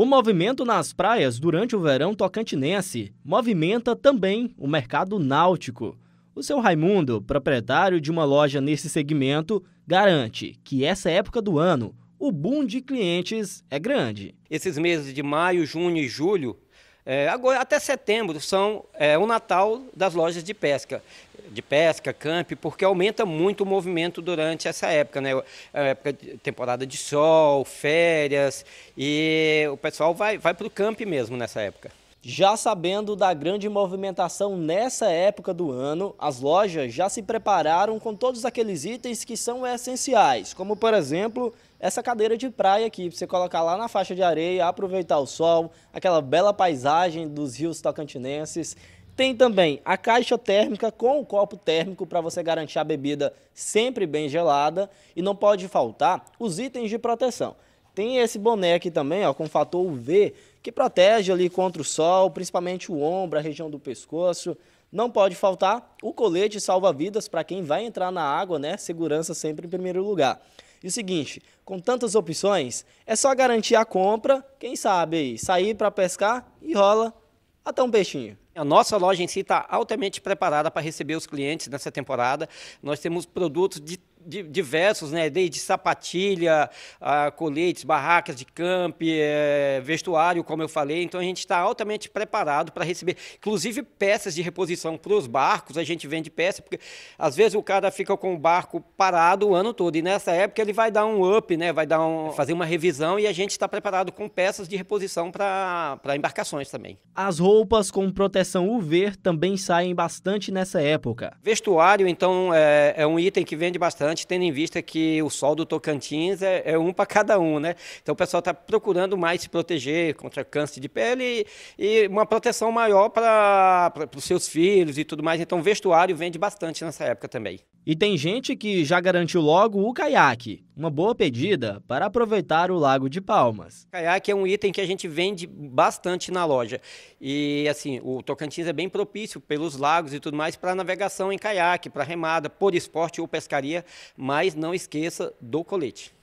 O movimento nas praias durante o verão tocantinense movimenta também o mercado náutico. O seu Raimundo, proprietário de uma loja nesse segmento, garante que essa época do ano o boom de clientes é grande. Esses meses de maio, junho e julho, é, agora, até setembro, são é, o Natal das lojas de pesca de pesca, camp, porque aumenta muito o movimento durante essa época, né? A é época de temporada de sol, férias, e o pessoal vai, vai para o camp mesmo nessa época. Já sabendo da grande movimentação nessa época do ano, as lojas já se prepararam com todos aqueles itens que são essenciais, como por exemplo essa cadeira de praia aqui, para você colocar lá na faixa de areia, aproveitar o sol, aquela bela paisagem dos rios tocantinenses. Tem também a caixa térmica com o copo térmico para você garantir a bebida sempre bem gelada e não pode faltar os itens de proteção. Tem esse boné aqui também, ó, com fator UV, que protege ali contra o sol, principalmente o ombro, a região do pescoço. Não pode faltar o colete salva-vidas para quem vai entrar na água, né? Segurança sempre em primeiro lugar. E o seguinte, com tantas opções, é só garantir a compra, quem sabe aí, sair para pescar e rola até um peixinho. A nossa loja em si está altamente preparada para receber os clientes nessa temporada. Nós temos produtos de diversos, né? desde sapatilha, a coletes, barracas de camp, é, vestuário, como eu falei. Então a gente está altamente preparado para receber, inclusive peças de reposição para os barcos. A gente vende peças, porque às vezes o cara fica com o barco parado o ano todo e nessa época ele vai dar um up, né? vai dar um, fazer uma revisão e a gente está preparado com peças de reposição para embarcações também. As roupas com proteção UV também saem bastante nessa época. Vestuário, então, é, é um item que vende bastante importante, tendo em vista que o sol do Tocantins é, é um para cada um, né? Então o pessoal está procurando mais se proteger contra câncer de pele e, e uma proteção maior para os seus filhos e tudo mais. Então o vestuário vende bastante nessa época também. E tem gente que já garantiu logo o caiaque, uma boa pedida para aproveitar o Lago de Palmas. Caiaque é um item que a gente vende bastante na loja. E assim, o Tocantins é bem propício pelos lagos e tudo mais para navegação em caiaque, para remada, por esporte ou pescaria, mas não esqueça do colete.